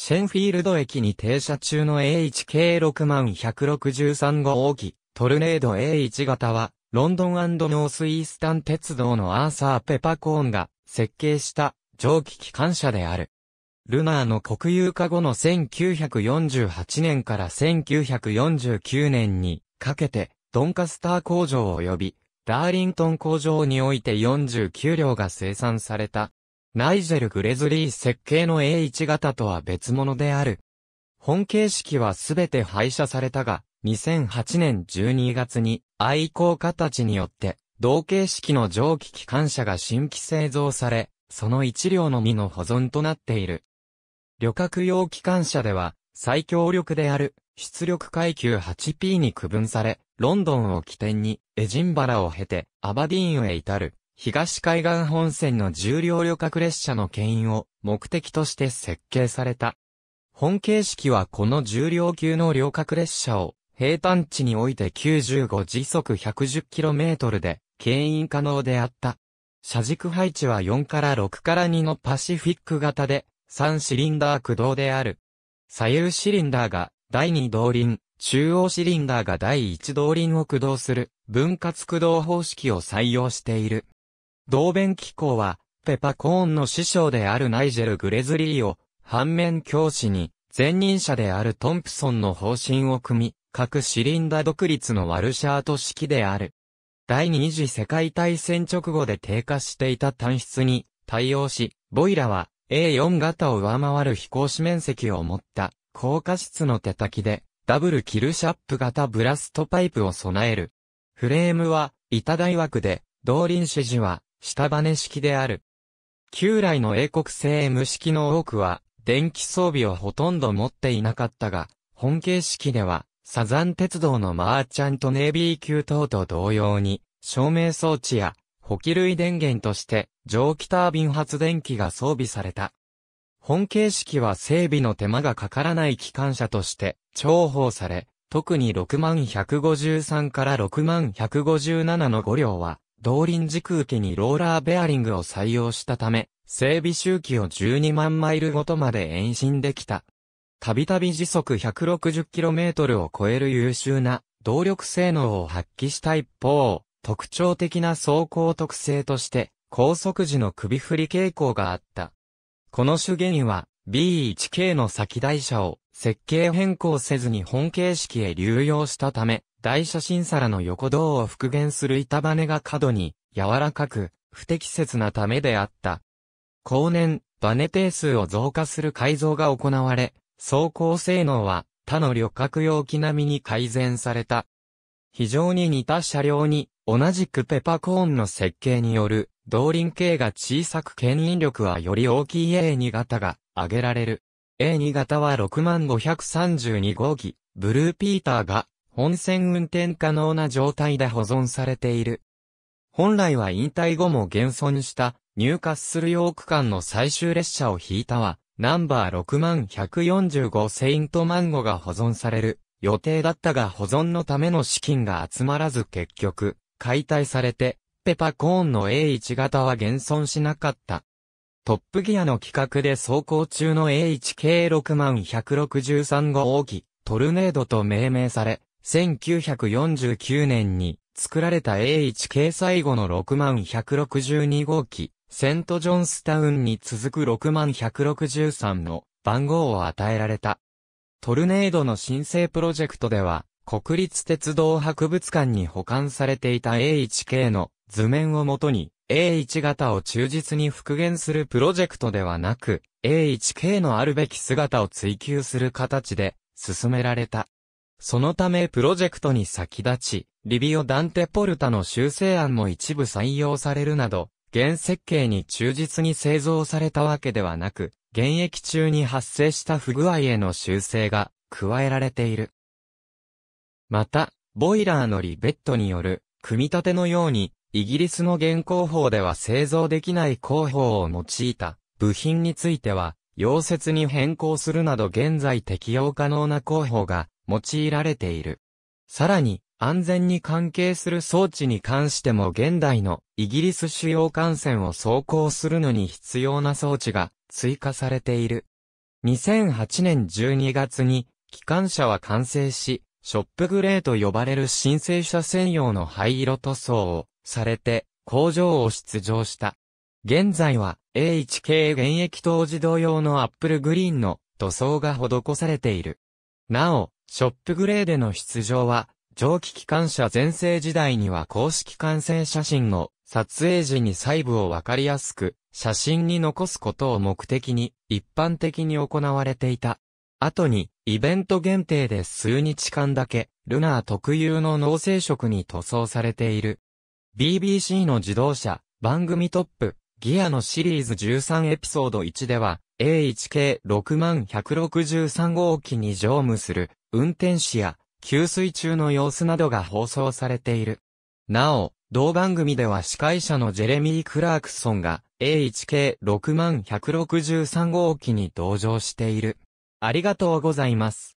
シェンフィールド駅に停車中の AHK6163 号機、トルネード A1 型は、ロンドンノースイースタン鉄道のアーサー・ペパコーンが設計した蒸気機関車である。ルナーの国有化後の1948年から1949年にかけてドンカスター工場及びダーリントン工場において49両が生産されたナイジェル・グレズリー設計の A1 型とは別物である。本形式はすべて廃車されたが、2008年12月に愛好家たちによって同形式の蒸気機関車が新規製造され、その一両のみの保存となっている。旅客用機関車では最強力である出力階級 8P に区分され、ロンドンを起点にエジンバラを経てアバディーンへ至る東海岸本線の重量旅客列車の牽引を目的として設計された。本形式はこの重量級の旅客列車を平坦地において95時速 110km で牽引可能であった。車軸配置は4から6から2のパシフィック型で3シリンダー駆動である。左右シリンダーが第2動輪、中央シリンダーが第1動輪を駆動する分割駆動方式を採用している。同弁機構は、ペパコーンの師匠であるナイジェル・グレズリーを、反面教師に、前任者であるトンプソンの方針を組み、各シリンダ独立のワルシャート式である。第二次世界大戦直後で低下していた単質に対応し、ボイラは A4 型を上回る飛行士面積を持った高架室の手先きでダブルキルシャップ型ブラストパイプを備える。フレームは板大枠で、同輪指示は下バネ式である。旧来の英国製 M 式の多くは、電気装備をほとんど持っていなかったが、本形式では、サザン鉄道のマーチャントネイビー級等と同様に、照明装置や補給類電源として蒸気タービン発電機が装備された。本形式は整備の手間がかからない機関車として重宝され、特に6153から6157の5両は動輪軸受けにローラーベアリングを採用したため、整備周期を12万マイルごとまで延伸できた。たびたび時速 160km を超える優秀な動力性能を発揮した一方、特徴的な走行特性として、高速時の首振り傾向があった。この主原因は、B1K の先台車を設計変更せずに本形式へ流用したため、台車新皿の横道を復元する板バネが角に柔らかく不適切なためであった。後年、バネ定数を増加する改造が行われ、走行性能は他の旅客用機並みに改善された。非常に似た車両に同じくペパコーンの設計による、動輪系が小さく牽引力はより大きい A2 型が挙げられる。A2 型は6532号機、ブルーピーターが本線運転可能な状態で保存されている。本来は引退後も現存した入荷する洋区間の最終列車を引いたは、ナンバー6145セイントマンゴが保存される予定だったが保存のための資金が集まらず結局、解体されて、ペパコーンの A1 型は現存しなかった。トップギアの企画で走行中の AHK6163 号機、トルネードと命名され、1949年に作られた AHK 最後の6162号機、セントジョンスタウンに続く6163の番号を与えられた。トルネードの申請プロジェクトでは、国立鉄道博物館に保管されていた A1 k の図面をもとに A1 型を忠実に復元するプロジェクトではなく A1 k のあるべき姿を追求する形で進められた。そのためプロジェクトに先立ち、リビオ・ダンテ・ポルタの修正案も一部採用されるなど、原設計に忠実に製造されたわけではなく、現役中に発生した不具合への修正が加えられている。また、ボイラーのリベットによる、組み立てのように、イギリスの現行法では製造できない工法を用いた部品については、溶接に変更するなど現在適用可能な工法が用いられている。さらに、安全に関係する装置に関しても現代のイギリス主要幹線を走行するのに必要な装置が追加されている。2008年12月に機関車は完成し、ショップグレーと呼ばれる申請者専用の灰色塗装をされて工場を出場した。現在は a h k 現役当時同様のアップルグリーンの塗装が施されている。なお、ショップグレーでの出場は、蒸気機関車全盛時代には公式完成写真を撮影時に細部をわかりやすく写真に残すことを目的に一般的に行われていた。後に、イベント限定で数日間だけ、ルナー特有の脳性色に塗装されている。BBC の自動車、番組トップ、ギアのシリーズ13エピソード1では、A1 k 6 1 6 3号機に乗務する、運転士や、給水中の様子などが放送されている。なお、同番組では司会者のジェレミー・クラークソンが A1 k 6 1 6 3号機に同乗している。ありがとうございます。